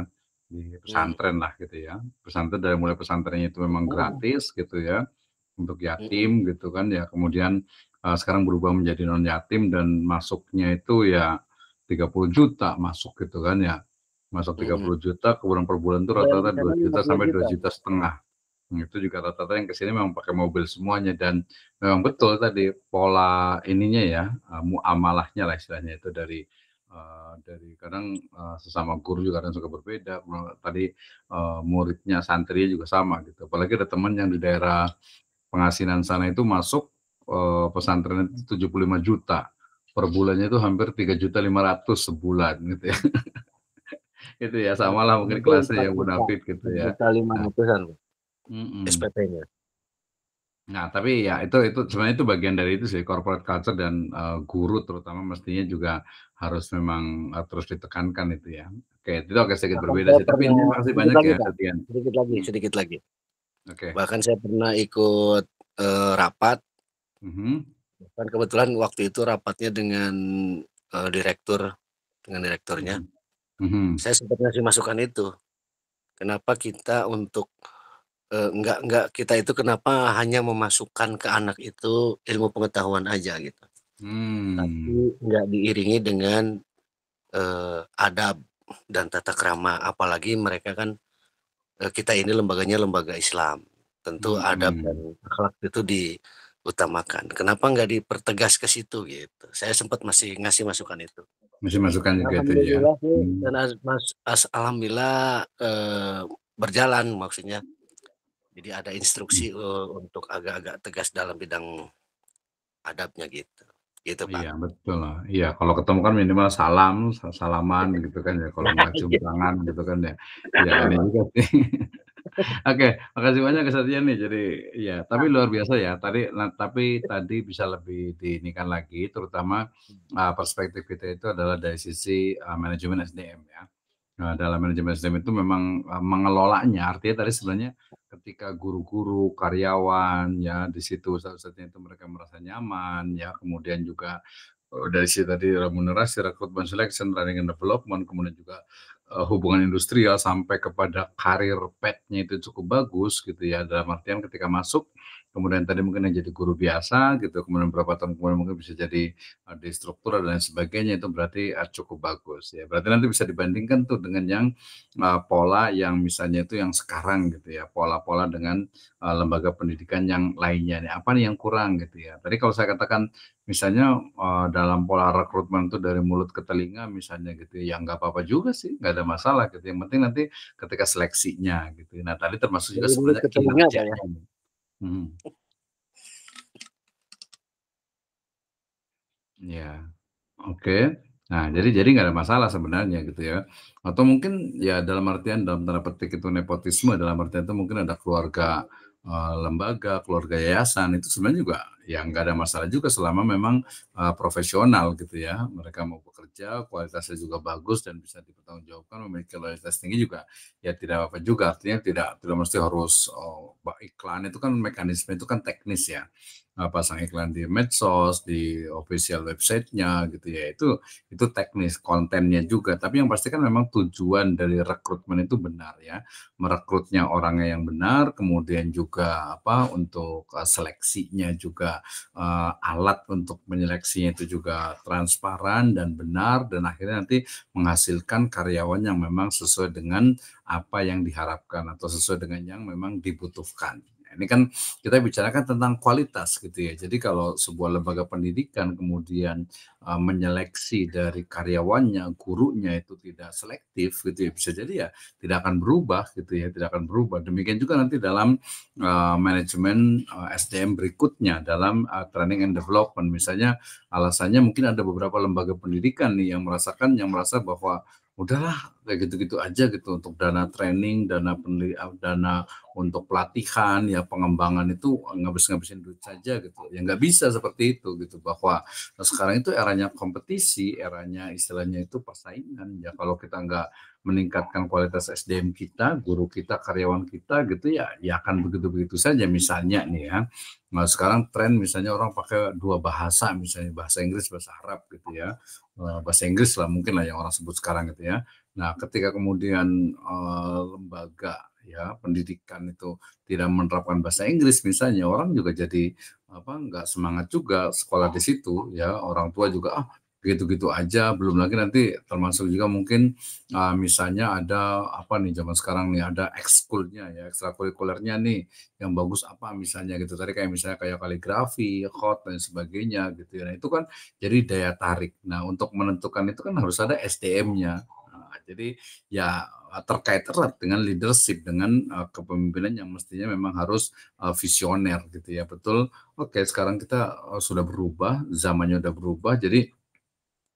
di iya. pesantren lah gitu ya. Pesantren dari mulai pesantrennya itu memang oh. gratis gitu ya untuk yatim hmm. gitu kan ya. Kemudian uh, sekarang berubah menjadi non yatim dan masuknya itu ya 30 juta masuk gitu kan ya masuk 30 hmm. juta kurang per bulan itu iya, rata-rata 2 juta sampai 2 juta setengah nah, itu juga rata-rata yang kesini memang pakai mobil semuanya dan memang betul tadi pola ininya ya uh, muamalahnya lah istilahnya itu dari uh, dari kadang uh, sesama guru juga kadang suka berbeda tadi uh, muridnya santri juga sama gitu apalagi ada teman yang di daerah pengasinan sana itu masuk uh, pesantren itu 75 juta per bulannya itu hampir 3 juta 500 sebulan gitu ya itu ya sama lah mungkin kelasnya yang munafik gitu ya. kita lima nah. ratusan SPT SPP-nya. Nah, tapi ya itu itu sebenarnya itu bagian dari itu sih corporate culture dan uh, guru terutama mestinya juga harus memang uh, terus ditekankan itu ya. Oke, itu agak sedikit nah, berbeda sih, tapi ini masih banyak lagi, ya kan? Sedikit lagi, hmm. sedikit lagi. Oke. Okay. Bahkan saya pernah ikut uh, rapat. Mm-hmm. Bahkan kebetulan waktu itu rapatnya dengan uh, direktur dengan direkturnya. Mm-hmm Mm-hmm. Saya sempat ngasih masukan itu. Kenapa kita untuk, uh, eh, enggak enggak kita itu kenapa hanya memasukkan ke anak itu ilmu pengetahuan aja gitu. Tapi hmm. nggak enggak diiringi dengan, uh, adab dan tata krama. Apalagi mereka kan, uh, kita ini lembaganya lembaga Islam. Tentu adab dan hmm. akhlak itu diutamakan. Kenapa nggak dipertegas ke situ gitu. Saya sempat masih ngasih masukan itu masih masukan juga itu ya dan as, as, alhamdulillah eh, berjalan maksudnya jadi ada instruksi hmm. eh, untuk agak-agak tegas dalam bidang adabnya gitu gitu pak iya betul iya kalau ketemu kan minimal salam salaman gitu kan ya kalau nggak cium iya. tangan gitu kan ya ya ini Oke, makasih banyak kesatian ya, nih. Jadi ya, tapi luar biasa ya. Tadi nah, tapi tadi bisa lebih diinikan lagi terutama, uh, perspektif kita itu adalah dari sisi, uh, manajemen SDM ya. Nah, dalam manajemen SDM itu memang, uh, mengelolanya artinya tadi sebenarnya ketika guru-guru, karyawan ya di situ satu-satunya itu mereka merasa nyaman ya, kemudian juga, oh, dari sisi tadi remunerasi, rekrutmen, selection, training and development, kemudian juga Eh, hubungan industrial sampai kepada karir petnya itu cukup bagus gitu ya dalam artian ketika masuk kemudian tadi mungkin yang jadi guru biasa gitu kemudian beberapa tahun kemudian mungkin bisa jadi uh, eh, di struktur dan lain sebagainya itu berarti uh, cukup bagus ya berarti nanti bisa dibandingkan tuh dengan yang uh, pola yang misalnya itu yang sekarang gitu ya pola-pola dengan uh, lembaga pendidikan yang lainnya nih apa nih yang kurang gitu ya tadi kalau saya katakan misalnya uh, dalam pola rekrutmen itu dari mulut ke telinga misalnya gitu ya, ya nggak apa-apa juga sih nggak ada masalah gitu yang penting nanti ketika seleksinya gitu ya. nah tadi termasuk juga dari sebenarnya kinerja ya. Hmm. Ya. Oke. Nah, jadi jadi nggak ada masalah sebenarnya gitu ya. Atau mungkin ya dalam artian dalam tanda petik itu nepotisme, dalam artian itu mungkin ada keluarga, eh, lembaga, keluarga yayasan, itu sebenarnya juga yang nggak ada masalah juga selama memang, uh, profesional gitu ya, mereka mau bekerja, kualitasnya juga bagus dan bisa dipertanggungjawabkan, memiliki loyalitas tinggi juga ya tidak apa juga. Artinya tidak tidak mesti harus oh, iklan itu kan mekanisme itu kan teknis ya. Eh, pasang iklan di medsos, di official websitenya gitu ya itu itu teknis kontennya juga. Tapi yang pasti kan memang tujuan dari rekrutmen itu benar ya, merekrutnya orangnya yang benar, kemudian juga apa untuk eh, seleksinya juga uh, alat untuk menyeleksinya itu juga transparan dan benar dan akhirnya nanti menghasilkan karyawan yang memang sesuai dengan apa yang diharapkan atau sesuai dengan yang memang dibutuhkan. Nah, ini kan kita bicarakan tentang kualitas gitu ya. Jadi kalau sebuah lembaga pendidikan kemudian uh, menyeleksi dari karyawannya, gurunya itu tidak selektif gitu ya, bisa jadi ya tidak akan berubah gitu ya, tidak akan berubah. Demikian juga nanti dalam uh, manajemen uh, eh, SDM berikutnya dalam uh, training and development misalnya alasannya mungkin ada beberapa lembaga pendidikan nih yang merasakan yang merasa bahwa udahlah kayak gitu-gitu aja gitu untuk dana training, dana penelitian, eh, dana untuk pelatihan, ya pengembangan itu ngabis-ngabisin duit saja gitu. Ya nggak bisa seperti itu gitu bahwa nah sekarang itu eranya kompetisi, eranya istilahnya itu persaingan. Ya kalau kita nggak meningkatkan kualitas SDM kita, guru kita, karyawan kita gitu ya, ya akan begitu-begitu saja misalnya nih ya. Nah, sekarang tren misalnya orang pakai dua bahasa misalnya bahasa Inggris, bahasa Arab gitu ya. Eh, bahasa Inggris lah mungkin lah yang orang sebut sekarang gitu ya. Nah, ketika kemudian eh, lembaga ya pendidikan itu tidak menerapkan bahasa Inggris misalnya orang juga jadi apa Enggak semangat juga sekolah di situ ya orang tua juga ah gitu-gitu aja belum lagi nanti termasuk juga mungkin uh, misalnya ada apa nih zaman sekarang nih ada ekskulnya ya ekstrakurikulernya nih yang bagus apa misalnya gitu tadi kayak misalnya kayak kaligrafi hot dan sebagainya gitu ya nah, itu kan jadi daya tarik nah untuk menentukan itu kan harus ada SDM-nya nah, jadi ya terkait erat dengan leadership dengan uh, kepemimpinan yang mestinya memang harus uh, visioner gitu ya betul oke sekarang kita sudah berubah zamannya sudah berubah jadi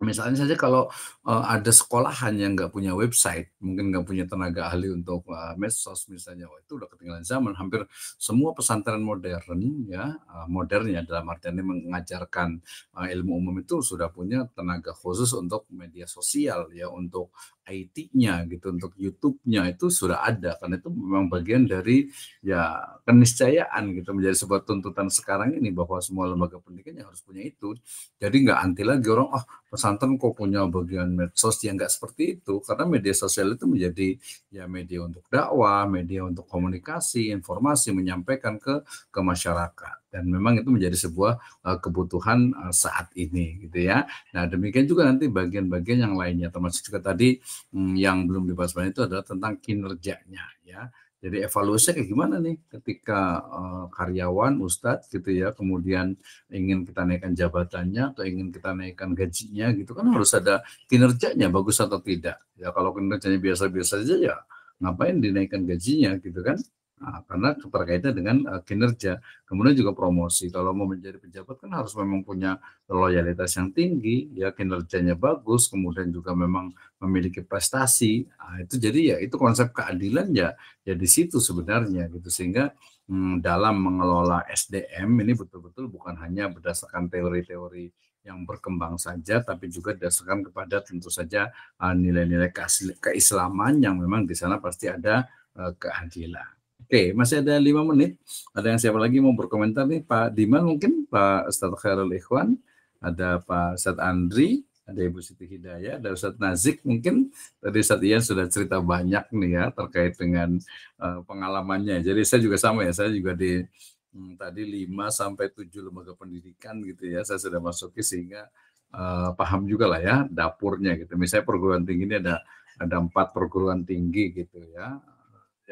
Misalnya saja kalau uh, ada sekolahan yang nggak punya website, mungkin nggak punya tenaga ahli untuk uh, medsos misalnya, oh, itu udah ketinggalan zaman. Hampir semua pesantren modern ya, uh, eh, modernnya dalam artian ini mengajarkan uh, ilmu umum itu sudah punya tenaga khusus untuk media sosial ya, untuk IT-nya gitu, untuk YouTube-nya itu sudah ada karena itu memang bagian dari ya keniscayaan gitu menjadi sebuah tuntutan sekarang ini bahwa semua lembaga pendidikan yang harus punya itu. Jadi nggak anti lagi orang oh ah, pesantren Banten kok punya bagian medsos yang nggak seperti itu karena media sosial itu menjadi ya media untuk dakwah, media untuk komunikasi, informasi menyampaikan ke ke masyarakat dan memang itu menjadi sebuah uh, kebutuhan uh, saat ini gitu ya. Nah, demikian juga nanti bagian-bagian yang lainnya termasuk juga tadi hmm, yang belum dibahas banyak itu adalah tentang kinerjanya ya. Jadi evaluasinya kayak gimana nih ketika uh, karyawan ustadz gitu ya kemudian ingin kita naikkan jabatannya atau ingin kita naikkan gajinya gitu kan harus ada kinerjanya bagus atau tidak. Ya kalau kinerjanya biasa-biasa saja ya ngapain dinaikkan gajinya gitu kan. Nah, karena keterkaitan dengan uh, kinerja, kemudian juga promosi. Kalau mau menjadi pejabat kan harus memang punya loyalitas yang tinggi, ya kinerjanya bagus, kemudian juga memang memiliki prestasi. Nah, itu jadi ya itu konsep keadilan ya, ya di situ sebenarnya gitu sehingga hmm, dalam mengelola SDM ini betul-betul bukan hanya berdasarkan teori-teori yang berkembang saja, tapi juga dasarkan kepada tentu saja ah, nilai-nilai uh, keislaman yang memang di sana pasti ada uh, keadilan. Oke, masih ada lima menit. Ada yang siapa lagi mau berkomentar nih? Pak Diman mungkin, Pak Ustadz Khairul Ikhwan, ada Pak Ustadz Andri, ada Ibu Siti Hidayah, ada Ustadz Nazik mungkin. Tadi Ustadz Ian sudah cerita banyak nih ya terkait dengan uh, pengalamannya. Jadi saya juga sama ya, saya juga di hmm, tadi lima sampai tujuh lembaga pendidikan gitu ya, saya sudah masuki sehingga uh, paham juga lah ya dapurnya gitu. Misalnya perguruan tinggi ini ada ada empat perguruan tinggi gitu ya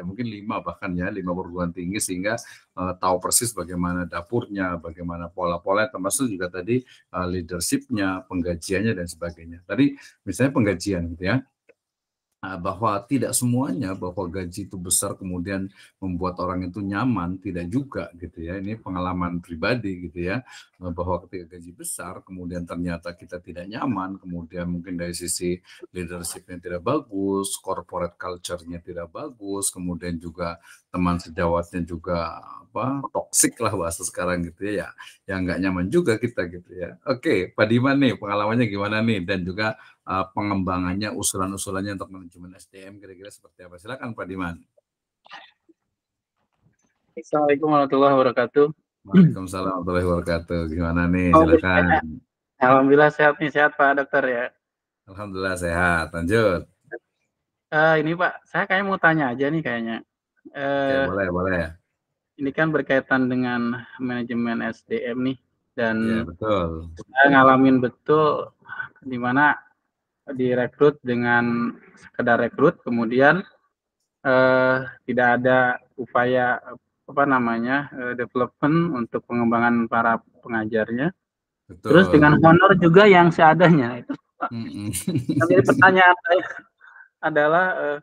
ya mungkin lima bahkan ya lima perguruan tinggi sehingga uh, tahu persis bagaimana dapurnya, bagaimana pola-pola, termasuk juga tadi uh, leadershipnya, penggajiannya dan sebagainya. Tadi misalnya penggajian gitu ya, Ah, bahwa tidak semuanya bahwa gaji itu besar kemudian membuat orang itu nyaman tidak juga gitu ya ini pengalaman pribadi gitu ya eh, bahwa ketika gaji besar kemudian ternyata kita tidak nyaman kemudian mungkin dari sisi leadershipnya tidak bagus corporate culture-nya tidak bagus kemudian juga teman sejawatnya juga apa toksik lah bahasa sekarang gitu ya yang nggak nyaman juga kita gitu ya oke Pak Diman nih pengalamannya gimana nih dan juga Eh, pengembangannya, usulan-usulannya untuk manajemen SDM kira-kira seperti apa? Silakan Pak Diman. Assalamualaikum warahmatullahi wabarakatuh. Waalaikumsalam warahmatullahi wabarakatuh. Gimana nih? Silakan. Alhamdulillah sehat nih, sehat Pak Dokter ya. Alhamdulillah sehat. Lanjut. Uh, ini Pak, saya kayak mau tanya aja nih kayaknya. Uh, ya, boleh, boleh. Ini kan berkaitan dengan manajemen SDM nih dan ya, betul. saya ngalamin betul di mana direkrut dengan sekedar rekrut kemudian eh, tidak ada upaya apa namanya eh, development untuk pengembangan para pengajarnya Betul. terus dengan honor juga yang seadanya itu mm -hmm. jadi pertanyaan saya adalah eh,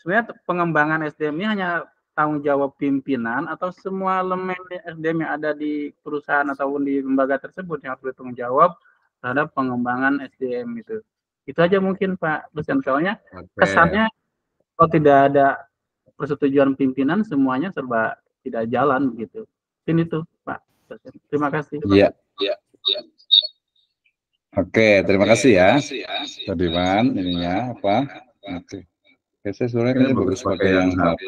sebenarnya pengembangan SDM ini hanya tanggung jawab pimpinan atau semua elemen SDM yang ada di perusahaan ataupun di lembaga tersebut yang harus bertanggung jawab terhadap pengembangan SDM itu. Itu aja mungkin Pak Dosen soalnya okay. kesannya kalau tidak ada persetujuan pimpinan semuanya serba tidak jalan begitu. Ini tuh Pak Dosen. Terima kasih. Iya, iya, iya. Oke, terima kasih ya. Terima ininya apa? Oke. Okay. Oke, saya sebenarnya bagus pakai yang HP.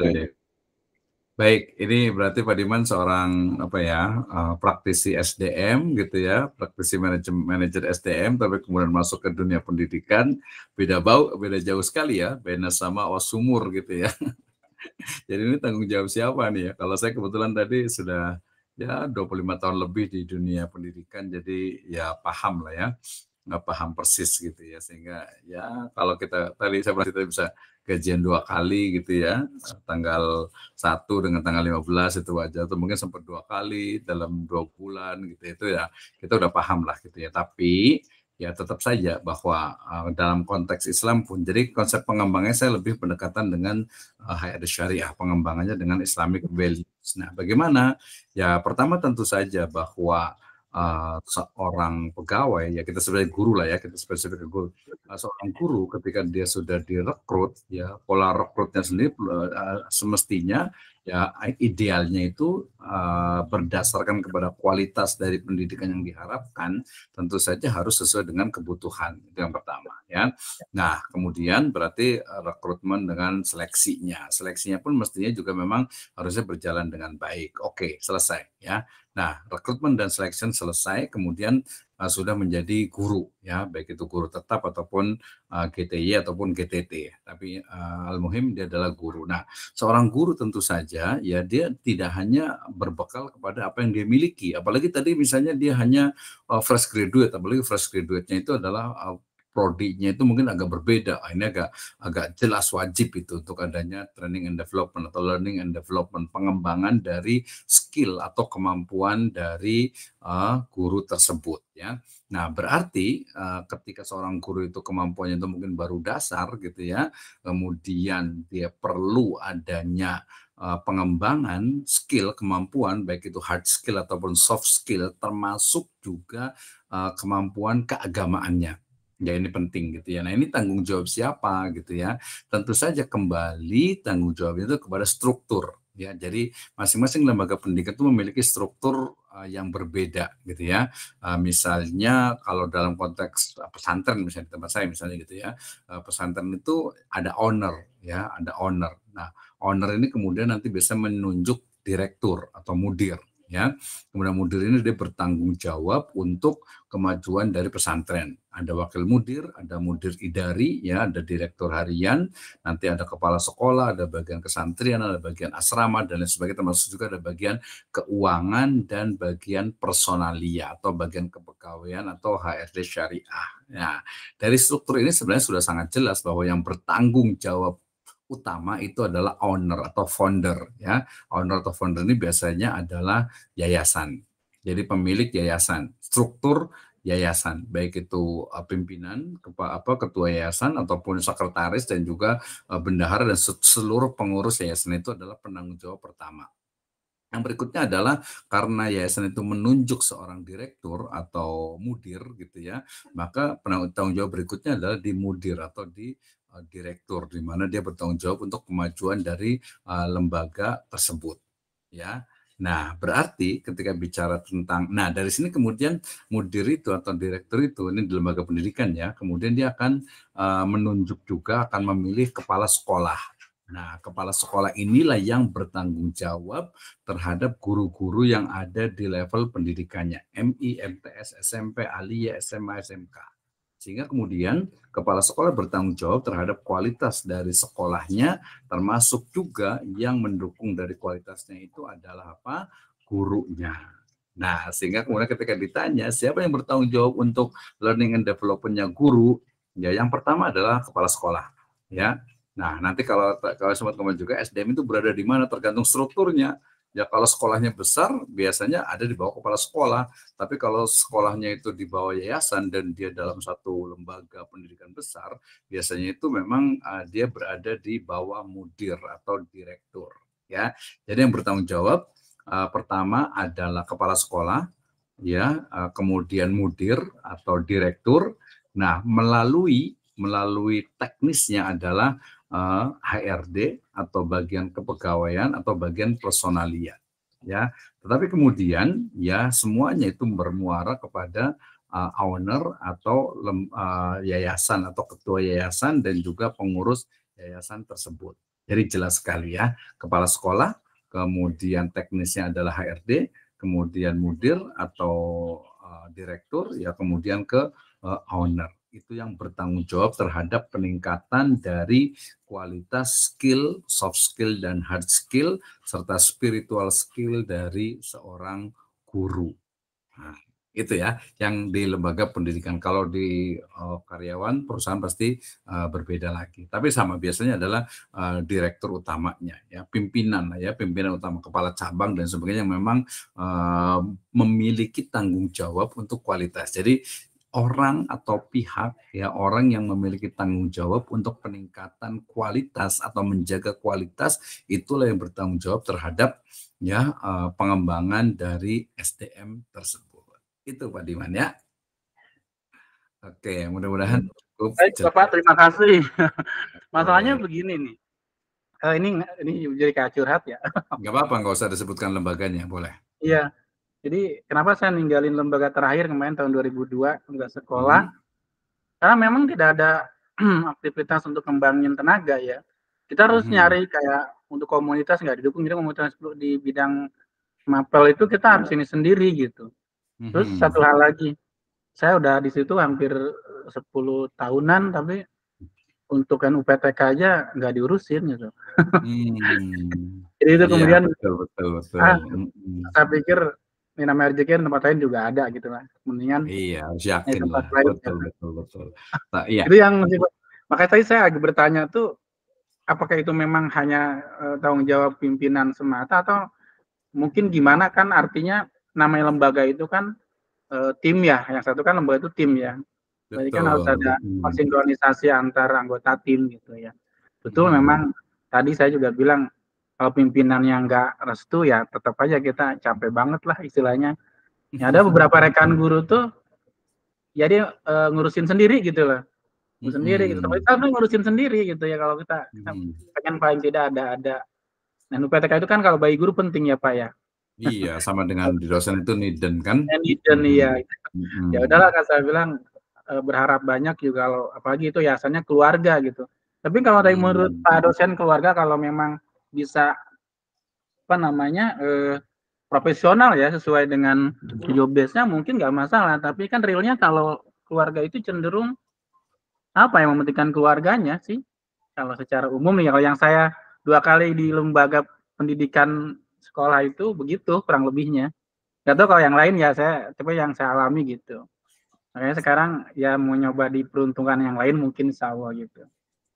Baik, ini berarti Pak Diman seorang apa ya uh, praktisi SDM gitu ya, praktisi manajemen manajer SDM, tapi kemudian masuk ke dunia pendidikan beda bau beda jauh sekali ya, beda sama sumur gitu ya. Jadi ini tanggung jawab siapa nih ya? Kalau saya kebetulan tadi sudah ya 25 tahun lebih di dunia pendidikan, jadi ya paham lah ya, nggak paham persis gitu ya, sehingga ya kalau kita tadi saya berarti bisa gajian dua kali gitu ya tanggal 1 dengan tanggal 15 itu aja atau mungkin sempat dua kali dalam dua bulan gitu itu ya kita udah paham lah gitu ya tapi ya tetap saja bahwa uh, dalam konteks Islam pun jadi konsep pengembangannya saya lebih pendekatan dengan uh, hayat syariah pengembangannya dengan Islamic values. Nah, bagaimana? Ya pertama tentu saja bahwa uh, seorang pegawai ya kita sebagai guru lah ya kita spesifik ke guru uh, seorang guru ketika dia sudah direkrut ya pola rekrutnya sendiri uh, semestinya ya idealnya itu uh, berdasarkan kepada kualitas dari pendidikan yang diharapkan tentu saja harus sesuai dengan kebutuhan itu yang pertama ya. Nah, kemudian berarti eh, rekrutmen dengan seleksinya. Seleksinya pun mestinya juga memang harusnya berjalan dengan baik. Oke, selesai ya. Nah, rekrutmen dan selection selesai, kemudian uh, sudah menjadi guru ya, baik itu guru tetap ataupun uh, eh, GTI ataupun GTT. Tapi uh, al-muhim dia adalah guru. Nah, seorang guru tentu saja ya dia tidak hanya berbekal kepada apa yang dia miliki, apalagi tadi misalnya dia hanya uh, fresh graduate, apalagi fresh graduate-nya itu adalah uh, prodinya itu mungkin agak berbeda. Ini agak agak jelas wajib itu untuk adanya training and development atau learning and development pengembangan dari skill atau kemampuan dari uh, guru tersebut ya. Nah, berarti uh, ketika seorang guru itu kemampuannya itu mungkin baru dasar gitu ya. Kemudian dia perlu adanya eh, pengembangan skill kemampuan baik itu hard skill ataupun soft skill termasuk juga kemampuan keagamaannya ya ini penting gitu ya. Nah ini tanggung jawab siapa gitu ya? Tentu saja kembali tanggung jawab itu kepada struktur ya. Jadi masing-masing lembaga pendidikan itu memiliki struktur eh, yang berbeda gitu ya. Eh, misalnya kalau dalam konteks eh, pesantren misalnya di tempat saya misalnya gitu ya, pesantren itu ada owner ya, ada owner. Nah owner ini kemudian nanti bisa menunjuk direktur atau mudir ya. Kemudian mudir ini dia bertanggung jawab untuk kemajuan dari pesantren ada wakil mudir, ada mudir idari, ya, ada direktur harian, nanti ada kepala sekolah, ada bagian kesantrian, ada bagian asrama dan lain sebagainya, termasuk juga ada bagian keuangan dan bagian personalia atau bagian kepegawaian atau HRD syariah. Nah, dari struktur ini sebenarnya sudah sangat jelas bahwa yang bertanggung jawab utama itu adalah owner atau founder ya. Owner atau founder ini biasanya adalah yayasan. Jadi pemilik yayasan. Struktur yayasan, baik itu eh, pimpinan, apa ketua yayasan ataupun sekretaris dan juga eh, bendahara dan seluruh pengurus yayasan itu adalah penanggung jawab pertama. Yang berikutnya adalah karena yayasan itu menunjuk seorang direktur atau mudir gitu ya, maka penanggung jawab berikutnya adalah di mudir atau di uh, direktur di mana dia bertanggung jawab untuk kemajuan dari uh, lembaga tersebut ya. Nah, berarti ketika bicara tentang, nah dari sini kemudian mudir itu atau direktur itu, ini di lembaga pendidikan ya, kemudian dia akan uh, menunjuk juga, akan memilih kepala sekolah. Nah, kepala sekolah inilah yang bertanggung jawab terhadap guru-guru yang ada di level pendidikannya, MI, MTS, SMP, Aliyah, SMA, SMK. Sehingga kemudian kepala sekolah bertanggung jawab terhadap kualitas dari sekolahnya, termasuk juga yang mendukung dari kualitasnya itu adalah apa? Gurunya. Nah, sehingga kemudian ketika ditanya siapa yang bertanggung jawab untuk learning and developmentnya guru, ya yang pertama adalah kepala sekolah. Ya, Nah, nanti kalau kalau sobat komen juga SDM itu berada di mana tergantung strukturnya. Ya kalau sekolahnya besar biasanya ada di bawah kepala sekolah, tapi kalau sekolahnya itu di bawah yayasan dan dia dalam satu lembaga pendidikan besar, biasanya itu memang uh, dia berada di bawah mudir atau direktur ya. Jadi yang bertanggung jawab uh, pertama adalah kepala sekolah ya, uh, kemudian mudir atau direktur. Nah, melalui melalui teknisnya adalah uh, eh, HRD atau bagian kepegawaian atau bagian personalia ya tetapi kemudian ya semuanya itu bermuara kepada uh, owner atau lem, uh, yayasan atau ketua yayasan dan juga pengurus yayasan tersebut jadi jelas sekali ya kepala sekolah kemudian teknisnya adalah HRD kemudian mudir atau uh, direktur ya kemudian ke uh, owner itu yang bertanggung jawab terhadap peningkatan dari kualitas skill, soft skill dan hard skill serta spiritual skill dari seorang guru. Nah, itu ya yang di lembaga pendidikan. Kalau di uh, karyawan perusahaan pasti uh, berbeda lagi. Tapi sama biasanya adalah uh, direktur utamanya ya, pimpinan ya, pimpinan utama kepala cabang dan sebagainya memang uh, memiliki tanggung jawab untuk kualitas. Jadi orang atau pihak ya orang yang memiliki tanggung jawab untuk peningkatan kualitas atau menjaga kualitas itulah yang bertanggung jawab terhadap ya eh, pengembangan dari SDM tersebut. Itu Pak Diman ya. Oke, mudah-mudahan hmm. cukup. Baik, Bapak terima kasih. Masalahnya begini nih. Eh, ini ini ini jadi kacurhat ya. Enggak apa-apa, enggak usah disebutkan lembaganya, boleh. Iya. Jadi kenapa saya ninggalin lembaga terakhir kemarin tahun 2002 nggak sekolah? Hmm. Karena memang tidak ada aktivitas untuk kembangin tenaga ya. Kita harus hmm. nyari kayak untuk komunitas nggak didukung jadi komunitas di bidang mapel itu kita harus ini sendiri gitu. Hmm. Terus satu hal lagi, saya udah di situ hampir 10 tahunan tapi untuk kan UPTK aja nggak diurusin gitu. Hmm. jadi itu iya, kemudian ya, betul, betul, betul. Ah, hmm. saya pikir minam rezeki di tempat lain juga ada gitu lah. Kan. Mendingan iya, harus yakin lah lah. Lain, betul, ya. betul, betul, Nah, iya. Itu yang makanya tadi saya agak bertanya tuh apakah itu memang hanya uh, tanggung jawab pimpinan semata atau mungkin gimana kan artinya namanya lembaga itu kan uh, tim ya. Yang satu kan lembaga itu tim ya. Jadi kan harus ada hmm. sinkronisasi antar anggota tim gitu ya. Betul hmm. memang tadi saya juga bilang kalau pimpinan yang nggak restu ya tetap aja kita capek banget lah istilahnya ya, ada beberapa rekan guru tuh ya dia eh, ngurusin sendiri gitu loh hmm. sendiri gitu tapi kita ngurusin sendiri gitu ya kalau kita, kita pengen paling tidak ada ada dan UPTK itu kan kalau bayi guru penting ya pak ya iya sama dengan di dosen itu niden kan niden hmm. iya hmm. ya udahlah kan saya bilang eh, berharap banyak juga kalau apalagi itu yasannya ya, keluarga gitu tapi kalau dari hmm. menurut pak dosen keluarga kalau memang bisa apa namanya eh, profesional ya sesuai dengan job base nya mungkin nggak masalah tapi kan realnya kalau keluarga itu cenderung apa yang mementingkan keluarganya sih kalau secara umum ya kalau yang saya dua kali di lembaga pendidikan sekolah itu begitu kurang lebihnya nggak tahu kalau yang lain ya saya tapi yang saya alami gitu makanya sekarang ya mau nyoba di peruntungan yang lain mungkin sawah gitu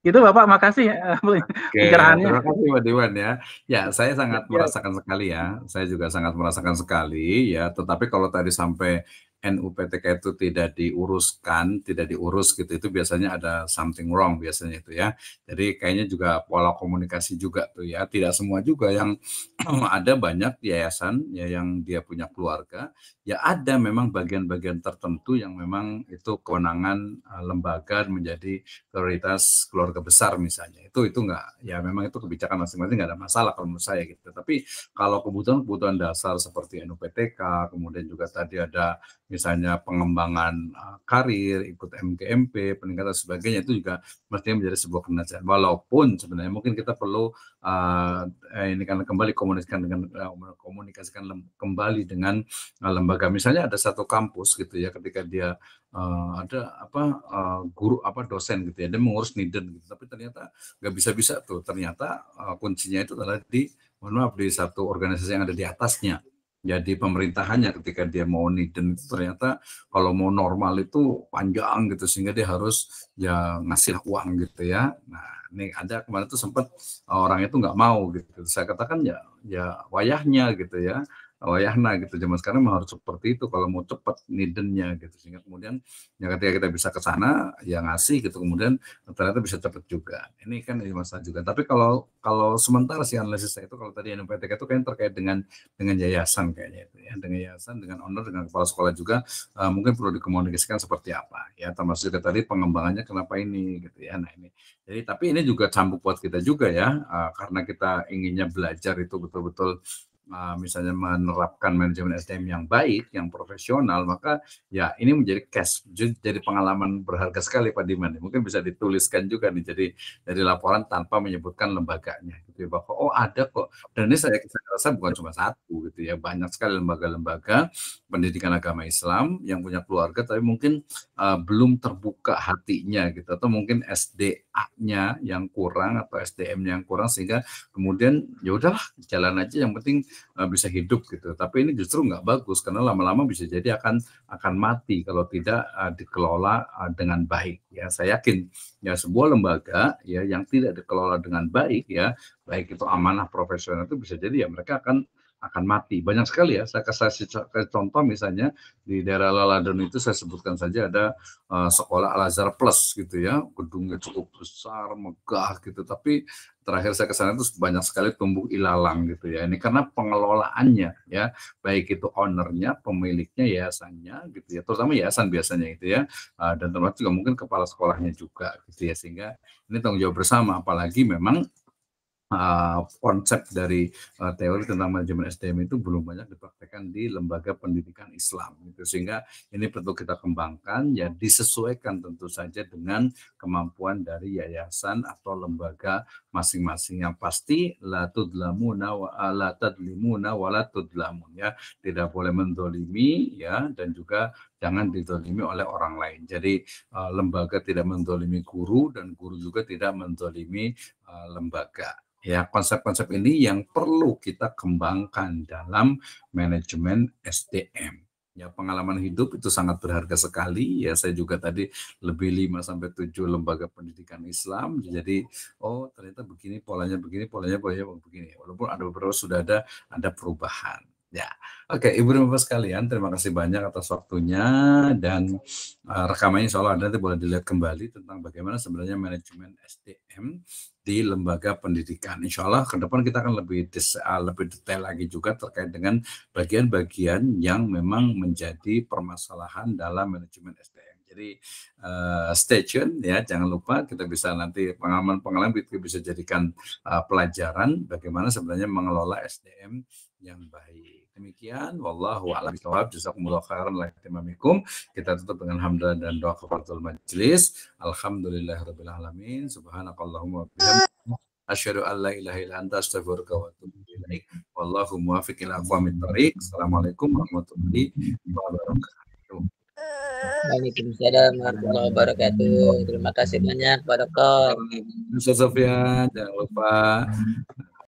itu Bapak, makasih ya, Oke, Terima kasih Pak Dewan ya. Ya, saya sangat merasakan sekali ya. Saya juga sangat merasakan sekali ya. Tetapi kalau tadi sampai NUPTK itu tidak diuruskan, tidak diurus gitu, itu biasanya ada something wrong biasanya itu ya. Jadi kayaknya juga pola komunikasi juga tuh ya, tidak semua juga yang ada banyak yayasan ya yang dia punya keluarga, ya ada memang bagian-bagian tertentu yang memang itu kewenangan eh, lembaga menjadi prioritas keluarga besar misalnya. Itu itu enggak ya memang itu kebijakan masing-masing enggak ada masalah kalau menurut saya gitu. Tapi kalau kebutuhan-kebutuhan dasar seperti NUPTK, kemudian juga tadi ada misalnya pengembangan eh, karir, ikut MGMP, peningkatan sebagainya itu juga mestinya menjadi sebuah kendaraan. Walaupun sebenarnya mungkin kita perlu uh, ini kan kembali komunikasikan dengan uh, komunikasikan lem, kembali dengan uh, lembaga. Misalnya ada satu kampus gitu ya ketika dia uh, ada apa uh, guru apa dosen gitu ya dia mengurus niden gitu tapi ternyata nggak bisa bisa tuh ternyata uh, kuncinya itu adalah di mohon maaf di satu organisasi yang ada di atasnya jadi pemerintahannya ketika dia mau niden ternyata kalau mau normal itu panjang gitu sehingga dia harus ya ngasih uang gitu ya nah ini ada kemarin tuh sempat eh, orang itu nggak mau gitu saya katakan ya ya wayahnya gitu ya wayahna oh, gitu zaman sekarang harus seperti itu kalau mau cepat nidennya gitu sehingga kemudian ya ketika kita bisa ke sana ya ngasih gitu kemudian ternyata bisa cepat juga ini kan jadi masa juga tapi kalau kalau sementara si analisis itu kalau tadi yang PTK itu kan terkait dengan dengan yayasan kayaknya itu ya dengan yayasan dengan owner dengan kepala sekolah juga uh, mungkin perlu dikomunikasikan seperti apa ya termasuk juga tadi pengembangannya kenapa ini gitu ya nah ini jadi tapi ini juga campur buat kita juga ya uh, karena kita inginnya belajar itu betul-betul uh, misalnya menerapkan manajemen SDM yang baik, yang profesional, maka ya ini menjadi cash, jadi pengalaman berharga sekali Pak Diman. Mungkin bisa dituliskan juga nih, jadi dari laporan tanpa menyebutkan lembaganya, gitu ya bahwa oh ada kok. Dan ini saya, saya rasa bukan cuma satu, gitu ya banyak sekali lembaga-lembaga pendidikan agama Islam yang punya keluarga, tapi mungkin uh, belum terbuka hatinya gitu, atau mungkin SDA-nya yang kurang atau SDM-nya yang kurang sehingga kemudian ya udahlah jalan aja yang penting Eh, bisa hidup gitu. Tapi ini justru nggak bagus karena lama-lama bisa jadi akan akan mati kalau tidak uh, dikelola uh, dengan baik. Ya saya yakin ya sebuah lembaga ya yang tidak dikelola dengan baik ya baik itu amanah profesional itu bisa jadi ya mereka akan akan mati. Banyak sekali ya. Saya kasih contoh misalnya di daerah Laladon itu saya sebutkan saja ada eh, sekolah Al Azhar Plus gitu ya, gedungnya cukup besar, megah gitu. Tapi terakhir saya kesana itu banyak sekali tumbuh ilalang gitu ya. Ini karena pengelolaannya ya, baik itu ownernya, pemiliknya, yayasannya gitu ya. Terutama yayasan biasanya gitu ya. Eh, dan termasuk juga mungkin kepala sekolahnya juga gitu ya. Sehingga ini tanggung jawab bersama. Apalagi memang uh, konsep dari ah, teori tentang manajemen SDM itu belum banyak dipraktekkan di lembaga pendidikan Islam gitu sehingga ini perlu kita kembangkan ya disesuaikan tentu saja dengan kemampuan dari yayasan atau lembaga masing-masing yang pasti la tudlamuna wa ah, la tadlimuna wa la tudlamun ya tidak boleh mendolimi ya dan juga jangan didolimi oleh orang lain. Jadi uh, lembaga tidak mendolimi guru dan guru juga tidak mendolimi uh, lembaga. Ya, konsep-konsep ini yang perlu kita kembangkan dalam manajemen SDM. Ya, pengalaman hidup itu sangat berharga sekali. Ya, saya juga tadi lebih lima sampai tujuh lembaga pendidikan Islam. Jadi, oh ternyata begini polanya begini, polanya polanya begini. Walaupun ada beberapa sudah ada ada perubahan. Ya, oke, okay, Ibu dan Bapak sekalian, terima kasih banyak atas waktunya dan uh, eh, rekamannya soal Allah nanti boleh dilihat kembali tentang bagaimana sebenarnya manajemen SDM di lembaga pendidikan. Insya Allah ke depan kita akan lebih des, uh, lebih detail lagi juga terkait dengan bagian-bagian yang memang menjadi permasalahan dalam manajemen SDM. Jadi uh, stay tune ya, jangan lupa kita bisa nanti pengalaman-pengalaman kita bisa jadikan uh, pelajaran bagaimana sebenarnya mengelola SDM yang baik. Demikian, wallahu a'lam bishawab. jazakumullahu khairan laihtimamikum. Kita tutup dengan hamdalah dan doa kafaratul majlis. Alhamdulillahirabbil alamin. Subhanakallahumma wa bihamdika asyhadu an la ilaha illa anta astaghfiruka wa atubu ilaik. Wallahu muwaffiq ila aqwamit thariq. Assalamualaikum warahmatullahi wabarakatuh. Waalaikumsalam warahmatullahi wabarakatuh. Terima kasih banyak, Barakallah. Ustaz Sofian, jangan lupa